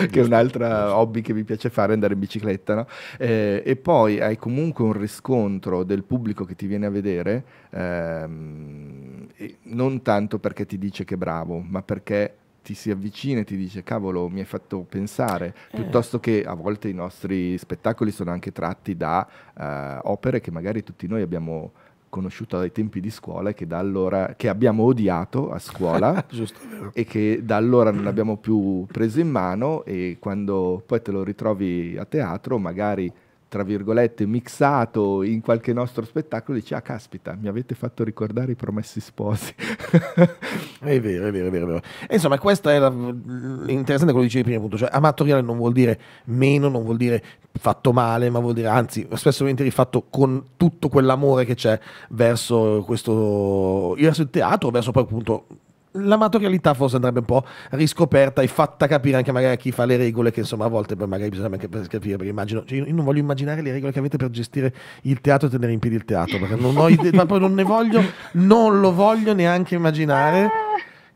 che è un'altra hobby che mi piace fare, andare in bicicletta. No? Eh, e poi hai comunque un riscontro del pubblico che ti viene a vedere, ehm, non tanto perché ti dice che è bravo, ma perché ti si avvicina e ti dice cavolo mi hai fatto pensare eh. piuttosto che a volte i nostri spettacoli sono anche tratti da uh, opere che magari tutti noi abbiamo conosciuto dai tempi di scuola e che da allora che abbiamo odiato a scuola Giusto, e che da allora non abbiamo più preso in mano e quando poi te lo ritrovi a teatro magari tra virgolette, mixato in qualche nostro spettacolo, dice, ah caspita, mi avete fatto ricordare i promessi sposi. è vero, è vero, è vero. È vero. E insomma, questo è la, mm, interessante quello che dicevi prima, appunto, cioè amatoriale non vuol dire meno, non vuol dire fatto male, ma vuol dire anzi, spesso e volentieri fatto con tutto quell'amore che c'è verso questo, verso il teatro, verso poi appunto l'amatorialità forse andrebbe un po' riscoperta e fatta capire anche magari a chi fa le regole che insomma a volte poi magari bisogna anche capire perché immagino cioè io non voglio immaginare le regole che avete per gestire il teatro e tenere in piedi il teatro perché non ho idea ma poi non ne voglio non lo voglio neanche immaginare ah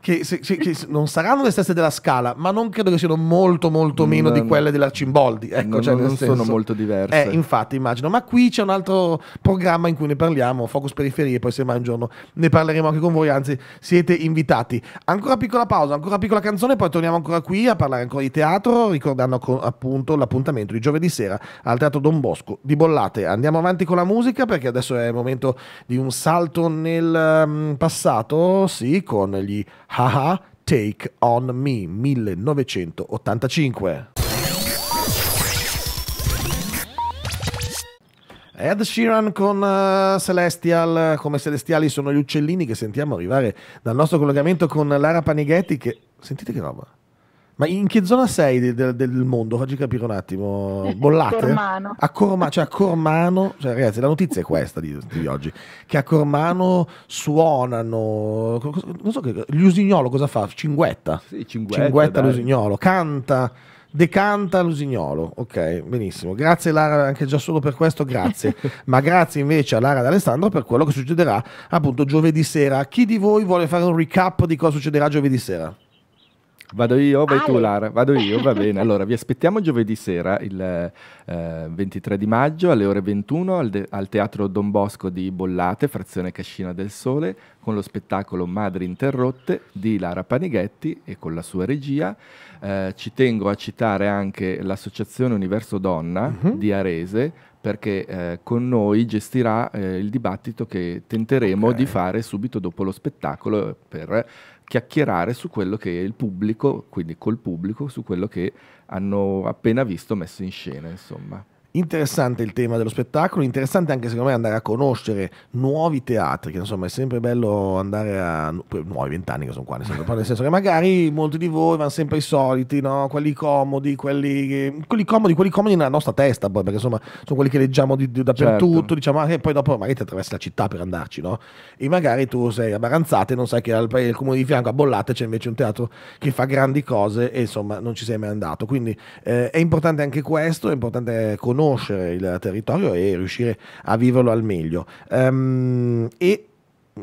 che, se, se, che, non saranno le stesse della Scala, ma non credo che siano molto molto meno no, di quelle dell'Arcimboldi. Ecco, no, cioè, non, senso, sono molto diverse. Eh, infatti, immagino. Ma qui c'è un altro programma in cui ne parliamo, Focus Periferie, poi se mai un giorno ne parleremo anche con voi, anzi siete invitati. Ancora piccola pausa, ancora piccola canzone, poi torniamo ancora qui a parlare ancora di teatro, ricordando appunto l'appuntamento di giovedì sera al Teatro Don Bosco di Bollate. Andiamo avanti con la musica perché adesso è il momento di un salto nel mm, passato, sì, con gli Haha, Take on Me 1985. Ed Sheeran con uh, Celestial, come celestiali sono gli uccellini che sentiamo arrivare dal nostro collegamento con Lara Panighetti che... Sentite che roba. Ma in che zona sei de, de, del mondo? Facci capire un attimo. Bollate? A, Corma, cioè a Cormano, cioè ragazzi, la notizia è questa di, di oggi, che a Cormano suonano, non so che, l'usignolo cosa fa? Cinguetta? Sì, cinguetta. Cinguetta dai. l'usignolo, canta. Decanta l'usignolo, ok, benissimo. Grazie Lara anche già solo per questo, grazie. Ma grazie invece a Lara ad Alessandro per quello che succederà appunto giovedì sera. Chi di voi vuole fare un recap di cosa succederà giovedì sera? Vado io, vai Ale. tu Lara, vado io, va bene. Allora, vi aspettiamo giovedì sera, il eh, 23 di maggio, alle ore 21, al, de- al Teatro Don Bosco di Bollate, frazione Cascina del Sole, con lo spettacolo Madri Interrotte di Lara Panighetti e con la sua regia. Eh, ci tengo a citare anche l'Associazione Universo Donna uh-huh. di Arese, perché eh, con noi gestirà eh, il dibattito che tenteremo okay. di fare subito dopo lo spettacolo per chiacchierare su quello che è il pubblico, quindi col pubblico, su quello che hanno appena visto messo in scena, insomma. Interessante il tema dello spettacolo, interessante anche secondo me andare a conoscere nuovi teatri, che insomma è sempre bello andare a nuovi vent'anni che sono qua, nel senso, nel senso, che magari molti di voi vanno sempre i soliti, no? quelli comodi, quelli, quelli, comodi, quelli comodi nella nostra testa, poi, perché insomma sono quelli che leggiamo di, di, dappertutto, certo. diciamo, e eh, poi dopo magari ti attraversi la città per andarci, no? E magari tu sei abbaranzato e non sai che al paese, comune di fianco a Bollate c'è invece un teatro che fa grandi cose e insomma non ci sei mai andato, quindi eh, è importante anche questo, è importante conoscere conoscere il territorio e riuscire a viverlo al meglio. Um, e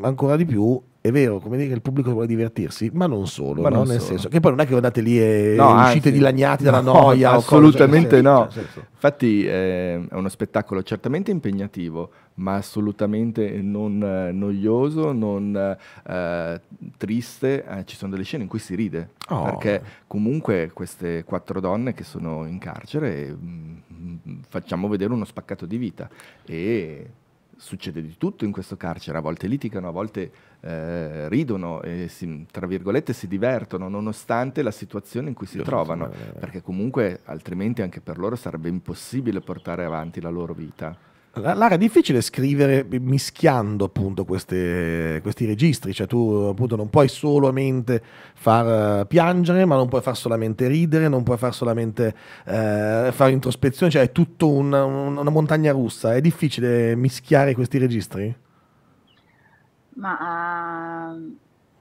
ancora di più è vero, come dire che il pubblico vuole divertirsi, ma non solo, ma no? non nel solo. senso che poi non è che andate lì e no, uscite anzi, dilagnati dalla no, noia. Assolutamente no. Cioè, Infatti ehm, è uno spettacolo certamente impegnativo, ma assolutamente non eh, noioso, non eh, triste. Eh, ci sono delle scene in cui si ride, oh. perché comunque queste quattro donne che sono in carcere... Mh, mm, facciamo vedere uno spaccato di vita e succede di tutto in questo carcere, a volte litigano, a volte eh, ridono e si, tra virgolette si divertono nonostante la situazione in cui si Io trovano, perché comunque altrimenti anche per loro sarebbe impossibile portare avanti la loro vita. Lara, è difficile scrivere mischiando appunto queste, questi registri, cioè tu appunto non puoi solamente far eh, piangere, ma non puoi far solamente ridere, non puoi far solamente eh, fare introspezione, cioè è tutta un, una montagna russa, è difficile mischiare questi registri? Ma... Uh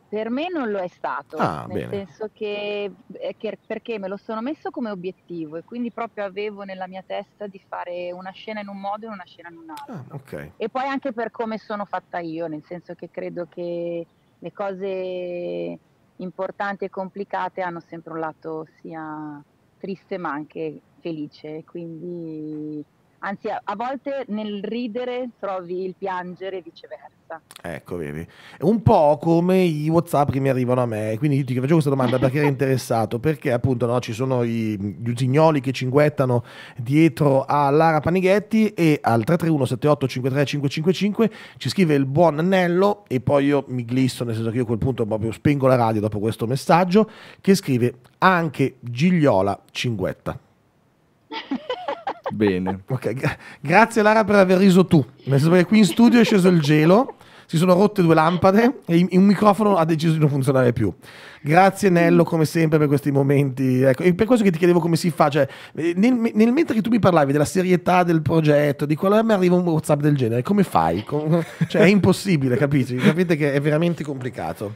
per me non lo è stato, ah, nel bene. senso che, che, perché me lo sono messo come obiettivo e quindi proprio avevo nella mia testa di fare una scena in un modo e una scena in un altro. Ah, okay. E poi anche per come sono fatta io, nel senso che credo che le cose importanti e complicate hanno sempre un lato sia triste ma anche felice, quindi anzi a, volte nel ridere trovi il piangere e viceversa. Ecco, vedi. un po' come i WhatsApp che mi arrivano a me, quindi io ti faccio questa domanda perché ero interessato, perché appunto no, ci sono i, gli usignoli che cinguettano dietro a Lara Panighetti e al 331 78 53555 ci scrive il buon Nello e poi io mi glisso, nel senso che io a quel punto proprio spengo la radio dopo questo messaggio, che scrive anche Gigliola cinguetta. Bene. Okay. Gra- grazie Lara per aver riso tu. Perché qui in studio è sceso il gelo, si sono rotte due lampade e un microfono ha deciso di non funzionare più. Grazie Nello come sempre per questi momenti. Ecco, e per questo che ti chiedevo come si fa, cioè, eh, nel, nel mentre che tu mi parlavi della serietà del progetto, di quella mi arriva un WhatsApp del genere, come fai? Com- cioè è impossibile, capisci? Capite che è veramente complicato.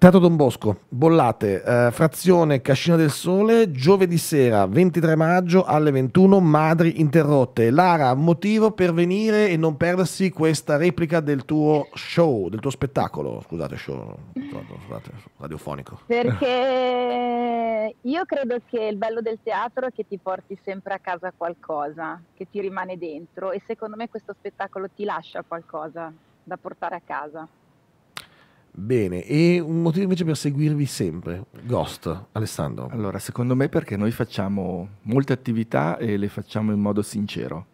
Teatro Don Bosco, Bollate, eh, frazione Cascina del Sole, giovedì sera 23 maggio alle 21, Madri interrotte. Lara, motivo per venire e non perdersi questa replica del tuo show, del tuo spettacolo, scusate, show, scusate, radiofonico. Perché io credo che il bello del teatro è che ti porti sempre a casa qualcosa, che ti rimane dentro e secondo me questo spettacolo ti lascia qualcosa da portare a casa. Bene, e un motivo invece per seguirvi sempre, Ghost, Alessandro. Allora, secondo me perché noi facciamo molte attività e le facciamo in modo sincero.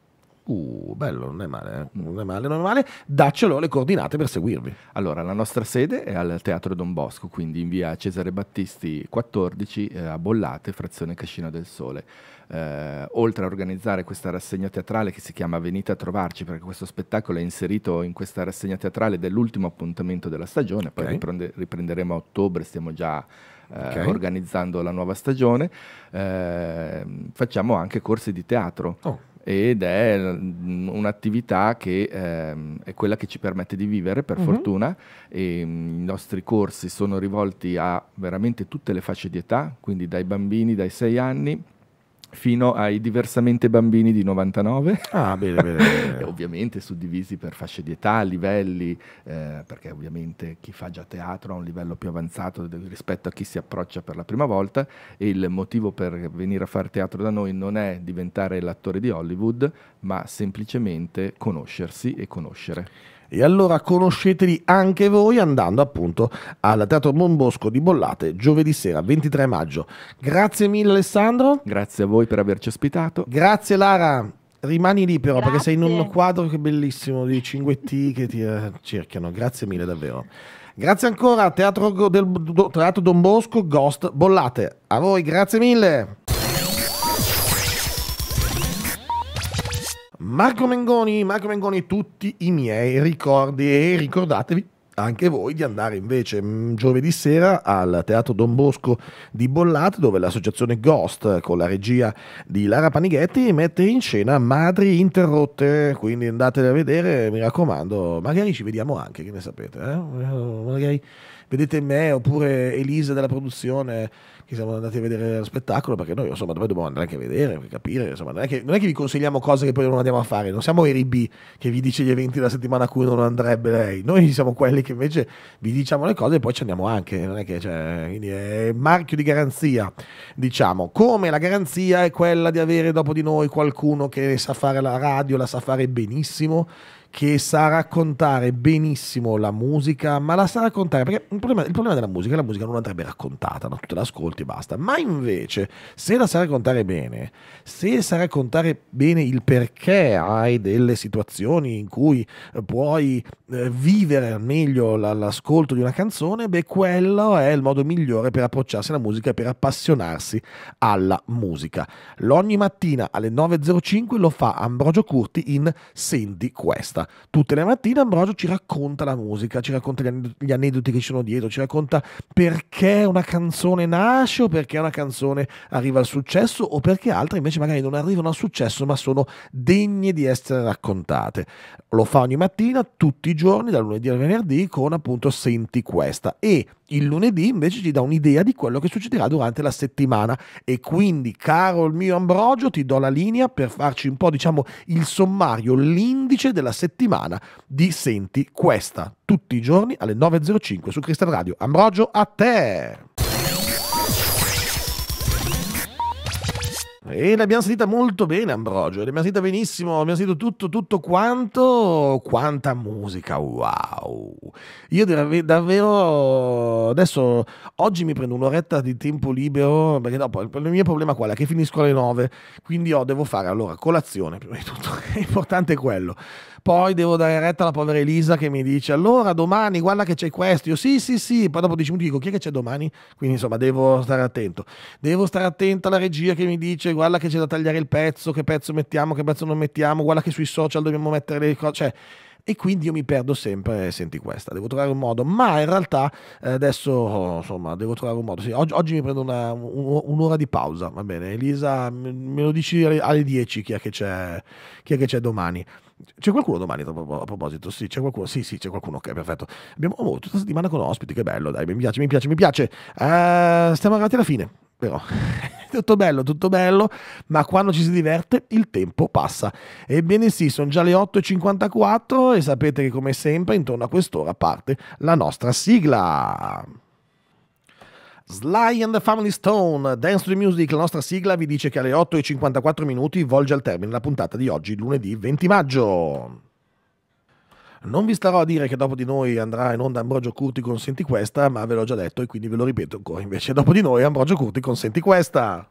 Uh, bello, non è male, eh. non è male, non è male. Daccelo le coordinate per seguirvi. Allora, la nostra sede è al Teatro Don Bosco, quindi in via Cesare Battisti 14 eh, a Bollate, frazione Cascina del Sole. Eh, oltre a organizzare questa rassegna teatrale che si chiama Venite a trovarci, perché questo spettacolo è inserito in questa rassegna teatrale dell'ultimo appuntamento della stagione, poi okay. riprende, riprenderemo a ottobre, stiamo già eh, Okay. Eh, organizzando la nuova stagione, eh, facciamo anche corsi di teatro. Oh ed è mm, un'attività che ehm, è quella che ci permette di vivere per mm-hmm. fortuna e, mm, i nostri corsi sono rivolti a veramente tutte le fasce di età, quindi dai bambini dai 6 anni fino ai diversamente bambini di 99. Ah, bene, bene. ovviamente suddivisi per fasce di età, livelli, eh, perché ovviamente chi fa già teatro ha un livello più avanzato rispetto a chi si approccia per la prima volta e il motivo per venire a fare teatro da noi non è diventare l'attore di Hollywood, ma semplicemente conoscersi e conoscere. E allora conosceteli anche voi andando appunto al Teatro Monbosco di Bollate giovedì sera 23 maggio. Grazie mille Alessandro. Grazie a voi per averci ospitato. Grazie Lara. Rimani lì però Grazie. perché sei in un quadro che è bellissimo di cinguetti che ti eh, cerchiano. Grazie mille davvero. Grazie ancora Teatro, del, Teatro Don Bosco, Ghost, Bollate. A voi, grazie mille. Marco Mengoni, Marco Mengoni, tutti i miei ricordi e ricordatevi anche voi di andare invece mm, giovedì sera al Teatro Don Bosco di Bollate dove l'associazione Ghost con la regia di Lara Panighetti mette in scena Madri Interrotte, quindi andate a vedere, mi raccomando, magari ci vediamo anche, che ne sapete, eh? magari vedete me oppure Elisa della produzione che siamo andati a vedere lo spettacolo perché noi insomma poi dobbiamo andare anche a vedere per capire insomma non è, che, non è, che, vi consigliamo cose che poi non andiamo a fare non siamo Eri B che vi dice gli eventi della settimana a cui non andrebbe lei noi siamo quelli che invece vi diciamo le cose e poi ci andiamo anche, non è che cioè, quindi è marchio di garanzia, diciamo, come la garanzia è quella di avere dopo di noi qualcuno che sa fare la radio, la sa fare benissimo che sa raccontare benissimo la musica, ma la sa raccontare perché il problema, il problema della musica è che la musica non andrebbe raccontata, no? tu te l'ascolti e basta. Ma invece, se la sa raccontare bene, se sa raccontare bene il perché hai delle situazioni in cui puoi eh, vivere al meglio l'ascolto di una canzone, beh, quello è il modo migliore per approcciarsi alla musica e per appassionarsi alla musica. L'ogni mattina alle 9.05 lo fa Ambrogio Curti in Senti questa tutte le mattine, Ambrogio ci racconta la musica, ci racconta gli aneddoti che ci sono dietro, ci racconta perché una canzone nasce o perché una canzone arriva al successo o perché altre invece magari non arrivano al successo ma sono degne di essere raccontate. Lo fa ogni mattina, tutti i giorni, dal lunedì al venerdì, con appunto Senti questa. E il lunedì invece ti dà un'idea di quello che succederà durante la settimana e quindi, caro il mio Ambrogio, ti do la linea per farci un po', diciamo, il sommario, l'indice della settimana di Senti Questa, tutti i giorni alle 9.05 su Cristal Radio. Ambrogio, a te! E l'abbiamo sentita molto bene Ambrogio, l'abbiamo sentita benissimo, abbiamo sentito tutto, tutto quanto, quanta musica, wow! Io dav- davvero adesso, oggi mi prendo un'oretta di tempo libero, perché dopo il, mio problema qual è? Che finisco alle 9, quindi io devo fare allora colazione, prima di tutto, è importante quello poi devo dare retta alla povera Elisa che mi dice allora domani guarda che c'è questo, io sì sì sì, poi dopo 10 minuti dico chi è che c'è domani, quindi insomma devo stare attento, devo stare attento alla regia che mi dice guarda che c'è da tagliare il pezzo, che pezzo mettiamo, che pezzo non mettiamo, guarda che sui social dobbiamo mettere le cose, cioè e quindi io mi perdo sempre, eh, senti questa, devo trovare un modo, ma in realtà eh, adesso insomma devo trovare un modo, sì, oggi, oggi, mi prendo una, un, un'ora di pausa, va bene, Elisa me lo dici alle 10 chi è che c'è, chi è che c'è domani. C'è qualcuno domani a proposito? Sì, c'è qualcuno. Sì, sì, c'è qualcuno. Ok, perfetto. Abbiamo avuto oh, tutta la settimana con ospiti, che bello, dai, mi piace, mi piace, mi piace. Uh, stiamo arrivati alla fine, però. tutto bello, tutto bello, ma quando ci si diverte il tempo passa. Ebbene sì, sono già le 8.54 e sapete che come sempre intorno a quest'ora parte la nostra sigla. Sly and the Family Stone, Dance to the Music, la nostra sigla vi dice che alle 8.54 minuti volge al termine la puntata di oggi, lunedì 20 maggio. Non vi starò a dire che dopo di noi andrà in onda Ambrogio Curti con Senti Questa, ma ve l'ho già detto e quindi ve lo ripeto ancora. Invece dopo di noi Ambrogio Curti con Senti Questa.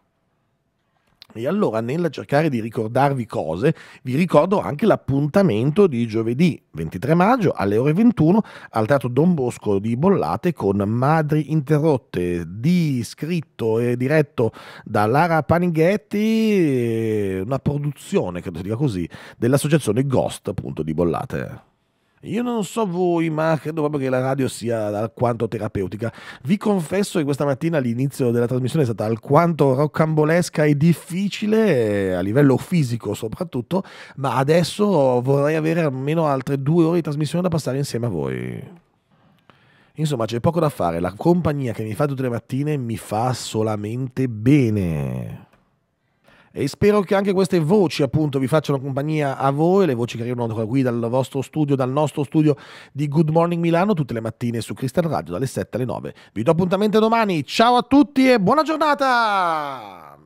E allora nel cercare di ricordarvi cose, vi ricordo anche l'appuntamento di giovedì 23 maggio alle ore 21 al Teatro Don Bosco di Bollate con Madri Interrotte, di scritto e diretto da Lara Panighetti, una produzione, credo si dica così, dell'associazione Ghost appunto di Bollate. Io non so voi, ma credo proprio che la radio sia alquanto terapeutica. Vi confesso che questa mattina l'inizio della trasmissione è stata alquanto roccambolesca e difficile, eh, a livello fisico soprattutto, ma adesso vorrei avere almeno altre due ore di trasmissione da passare insieme a voi. Insomma, c'è poco da fare, la compagnia che mi fa tutte le mattine mi fa solamente bene. E spero che anche queste voci appunto vi facciano compagnia a voi, le voci che arrivano qui dal vostro studio, dal nostro studio di Good Morning Milano tutte le mattine su Crystal Radio dalle 7 alle 9. Vi do appuntamento domani, ciao a tutti e buona giornata!